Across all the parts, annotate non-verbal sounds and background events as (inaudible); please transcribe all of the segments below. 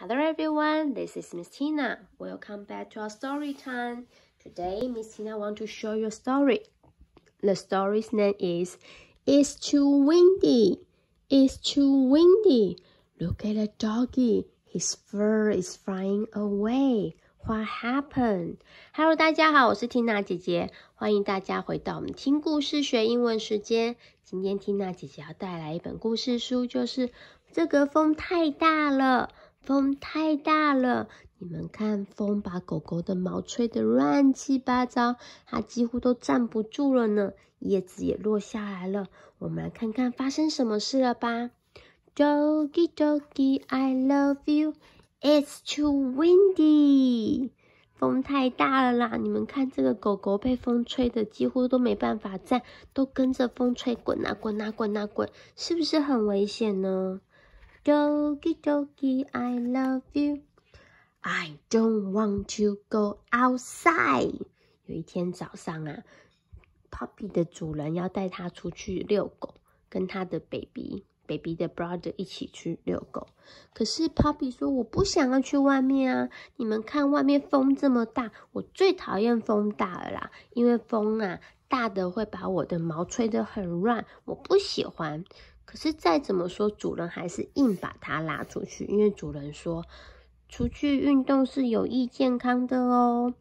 Hello everyone, this is Miss Tina. Welcome back to our story time. Today, Miss Tina want to show you a story. The story's name is It's Too Windy. It's too windy. Look at the doggy. His fur is flying away. What happened? Hello，大家好，我是缇娜姐姐，欢迎大家回到我们听故事学英文时间。今天缇娜姐姐要带来一本故事书，就是这个风太大了。风太大了，你们看，风把狗狗的毛吹得乱七八糟，它几乎都站不住了呢。叶子也落下来了，我们来看看发生什么事了吧。Doggy, doggy, I love you. It's too windy. 风太大了啦，你们看这个狗狗被风吹得几乎都没办法站，都跟着风吹滚啊滚啊滚啊滚，是不是很危险呢？d o k g y d o k g y I love you. I don't want to go outside. 有一天早上啊，Puppy 的主人要带它出去遛狗，跟它的 baby baby 的 brother 一起去遛狗。可是 Puppy 说：“我不想要去外面啊！你们看外面风这么大，我最讨厌风大了，因为风啊大的会把我的毛吹得很乱，我不喜欢。”可是再怎么说，主人还是硬把它拉出去，因为主人说出去运动是有益健康的哦。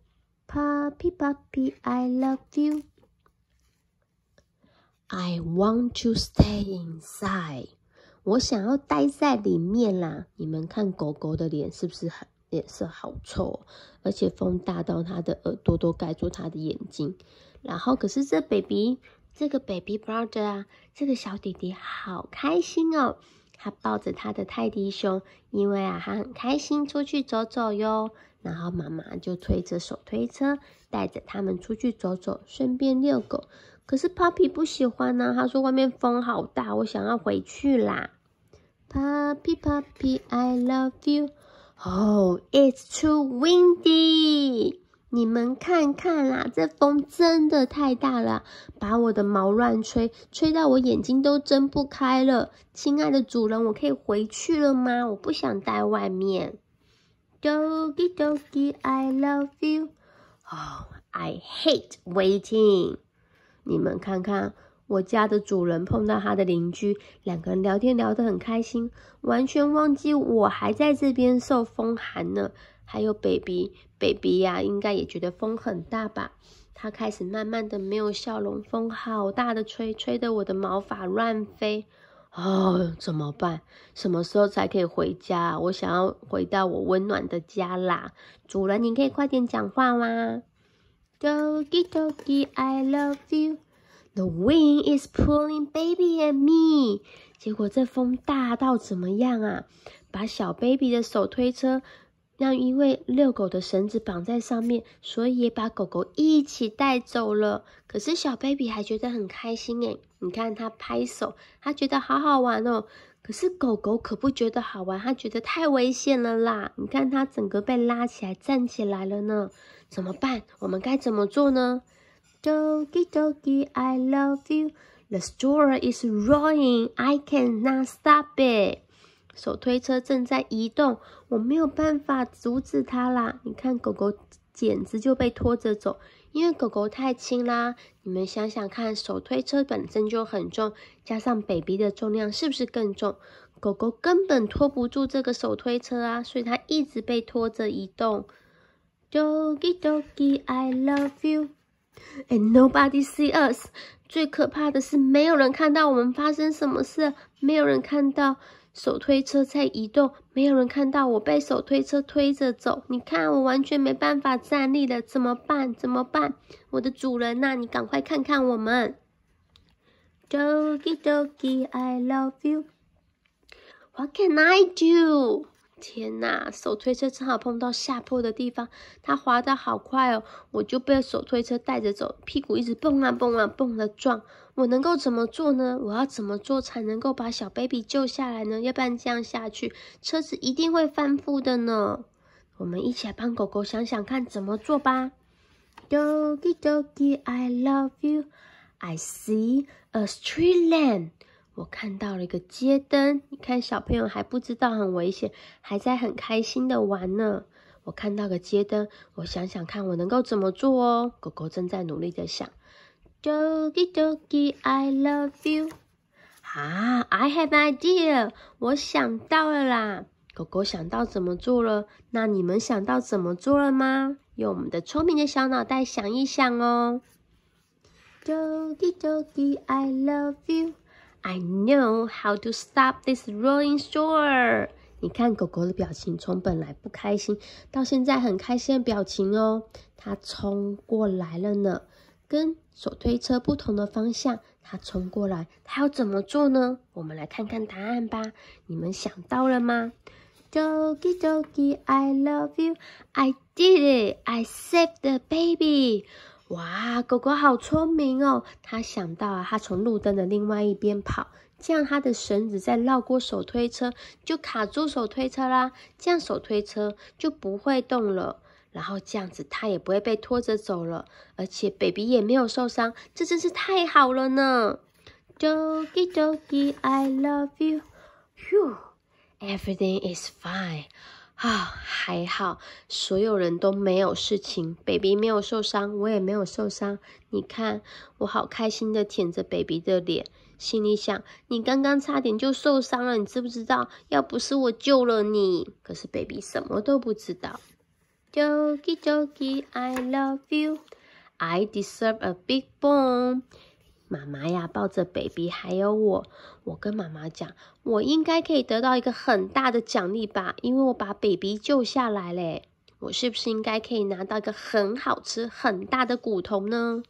Puppy, puppy, I love you. I want to stay inside. 我想要待在里面啦。你们看狗狗的脸是不是很？脸色好臭？而且风大到它的耳朵都盖住它的眼睛。然后，可是这 baby。这个 baby brother 啊，这个小弟弟好开心哦，他抱着他的泰迪熊，因为啊，他很开心出去走走哟。然后妈妈就推着手推车，带着他们出去走走，顺便遛狗。可是 puppy 不喜欢呢，他说外面风好大，我想要回去啦。Puppy，Puppy，I love you。Oh，it's too windy。你们看看啦，这风真的太大了，把我的毛乱吹，吹到我眼睛都睁不开了。亲爱的主人，我可以回去了吗？我不想待外面。Doggy, doggy, I love you. Oh, I hate waiting. 你们看看，我家的主人碰到他的邻居，两个人聊天聊得很开心，完全忘记我还在这边受风寒呢。还有 baby，baby 呀，应该也觉得风很大吧？他开始慢慢的没有笑容，风好大的吹，吹得我的毛发乱飞。哦，怎么办？什么时候才可以回家？我想要回到我温暖的家啦！主人，你可以快点讲话吗？Doggy，doggy，I love you。The wind is pulling baby and me。结果这风大到怎么样啊？把小 baby 的手推车。那因为遛狗的绳子绑在上面，所以也把狗狗一起带走了。可是小 baby 还觉得很开心诶你看他拍手，他觉得好好玩哦。可是狗狗可不觉得好玩，它觉得太危险了啦。你看它整个被拉起来站起来了呢，怎么办？我们该怎么做呢？Doggy, doggy, I love you. The storm is roaring, I can not stop it. 手推车正在移动，我没有办法阻止它啦。你看，狗狗简直就被拖着走，因为狗狗太轻啦。你们想想看，手推车本身就很重，加上 baby 的重量，是不是更重？狗狗根本拖不住这个手推车啊，所以它一直被拖着移动。Doggy, doggy, I love you, (laughs) and nobody see us。最可怕的是，没有人看到我们发生什么事，没有人看到。手推车在移动，没有人看到我被手推车推着走。你看，我完全没办法站立了，怎么办？怎么办？我的主人呐，你赶快看看我们。d o g g y d o g g y I love you. What can I do? 天呐，手推车正好碰到下坡的地方，它滑得好快哦！我就被手推车带着走，屁股一直蹦啊蹦啊蹦的撞。我能够怎么做呢？我要怎么做才能够把小 baby 救下来呢？要不然这样下去，车子一定会翻覆的呢。我们一起来帮狗狗想想看怎么做吧。Doggy doggy, I love you. I see a street lamp. 我看到了一个街灯，你看小朋友还不知道很危险，还在很开心的玩呢。我看到个街灯，我想想看我能够怎么做哦。狗狗正在努力的想。Doggy Doggy I love you。啊，I have an idea，我想到了啦。狗狗想到怎么做了，那你们想到怎么做了吗？用我们的聪明的小脑袋想一想哦。Doggy Doggy I love you。I know how to stop this rolling shore。你看狗狗的表情，从本来不开心到现在很开心的表情哦。它冲过来了呢，跟手推车不同的方向，它冲过来，它要怎么做呢？我们来看看答案吧。你们想到了吗 d o k y d o k y I love you. I did it. I saved the baby. 哇，狗狗好聪明哦！它想到啊，它从路灯的另外一边跑，这样它的绳子再绕过手推车，就卡住手推车啦。这样手推车就不会动了，然后这样子它也不会被拖着走了，而且 baby 也没有受伤，这真是太好了呢！Doggy, doggy, I love you. 哟，everything is fine. 啊，还好，所有人都没有事情，baby 没有受伤，我也没有受伤。你看，我好开心的舔着 baby 的脸，心里想：你刚刚差点就受伤了，你知不知道？要不是我救了你，可是 baby 什么都不知道。Jokey jokey，I love you，I deserve a big bone。妈妈呀，抱着 baby，还有我。我跟妈妈讲，我应该可以得到一个很大的奖励吧？因为我把 baby 救下来嘞，我是不是应该可以拿到一个很好吃、很大的骨头呢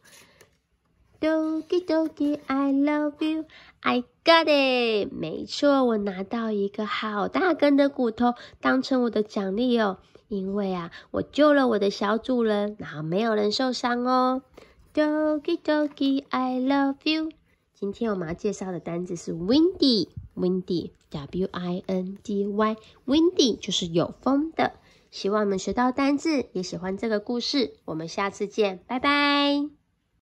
？Dokey dokey，I love you，I got it。没错，我拿到一个好大根的骨头，当成我的奖励哦。因为啊，我救了我的小主人，然后没有人受伤哦。Doki Doki, I love you。今天我们要介绍的单词是 windy, windy, w i n d y, windy 就是有风的。希望我们学到单字，也喜欢这个故事。我们下次见，拜拜。